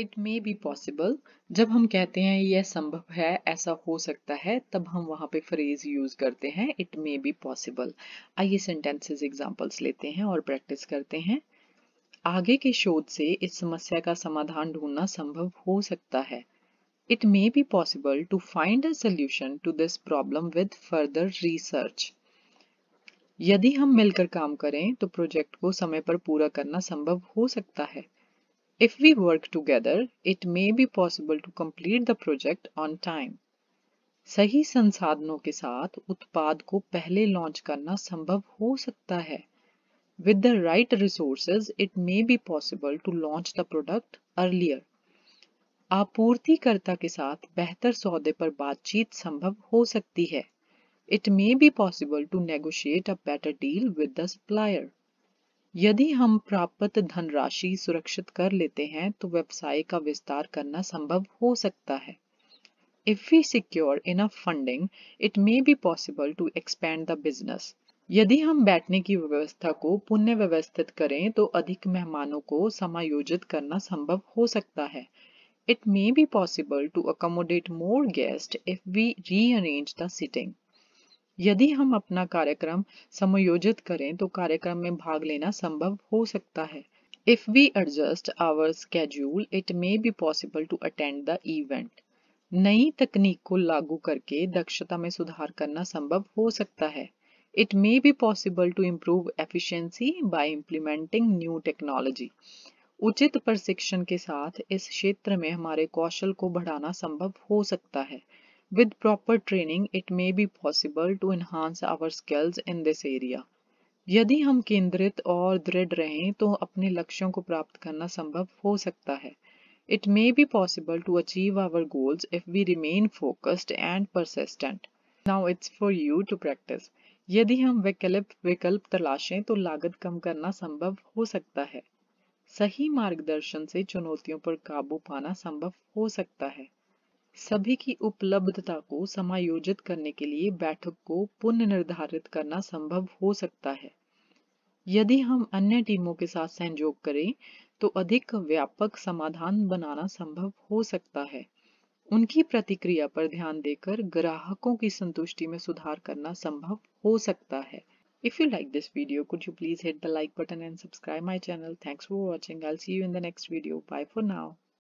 It may be possible जब हम कहते हैं यह संभव है ऐसा हो सकता है तब हम वहां पे फ्रेज यूज करते हैं इट मे बी पॉसिबल आइए सेंटेंसेस एग्जांपल्स लेते हैं और प्रैक्टिस करते हैं आगे के शोध से इस समस्या का समाधान ढूंढना संभव हो सकता है it may be possible to find a solution to this problem with further research यदि हम मिलकर काम करें तो प्रोजेक्ट को समय पर पूरा करना संभव हो सकता है If we work together, it may be possible to complete the project on time. सही संसाधनों के साथ उत्पाद को पहले लॉन्च करना संभव हो सकता है With the right resources, it may be possible to launch the product earlier. आपूर्तिकर्ता के साथ बेहतर सौदे पर बातचीत संभव हो सकती है It may be possible to negotiate a better deal with the supplier. यदि हम प्राप्त धनराशि सुरक्षित कर लेते हैं तो व्यवसाय का विस्तार करना संभव हो सकता है if we secure enough funding it may be possible to expand the business यदि हम बैठने की व्यवस्था को पुण्य व्यवस्थित करें तो अधिक मेहमानों को समायोजित करना संभव हो सकता है it may be possible to accommodate more guest if we rearrange the seating यदि हम अपना कार्यक्रम समायोजित करें तो कार्यक्रम में भाग लेना संभव हो सकता है if we adjust our schedule it may be possible to attend the event नई तकनीक को लागू करके दक्षता में सुधार करना संभव हो सकता है it may be possible to improve efficiency by implementing new technology उचित प्रशिक्षण के साथ इस क्षेत्र में हमारे कौशल को बढ़ाना संभव हो सकता है With proper training, it may be possible to enhance our skills in this area. यदि हम केंद्रित और दृढ़ रहें तो अपने लक्ष्यों को प्राप्त करना संभव हो सकता है it may be possible to achieve our goals if we remain focused and persistent now it's for you to practice यदि हम वैकल्प विकल्प तलाशें तो लागत कम करना संभव हो सकता है सही मार्गदर्शन से चुनौतियों पर काबू पाना संभव हो सकता है सभी की उपलब्धता को समायोजित करने के लिए बैठक को पुनः निर्धारित करना संभव हो सकता है यदि हम अन्य टीमों के साथ संयोग करें तो अधिक व्यापक समाधान बनाना संभव हो सकता है उनकी प्रतिक्रिया पर ध्यान देकर ग्राहकों की संतुष्टि में सुधार करना संभव हो सकता है if you like this video could you please hit the like button and subscribe my channel thanks for watching I see you in the next video bye for now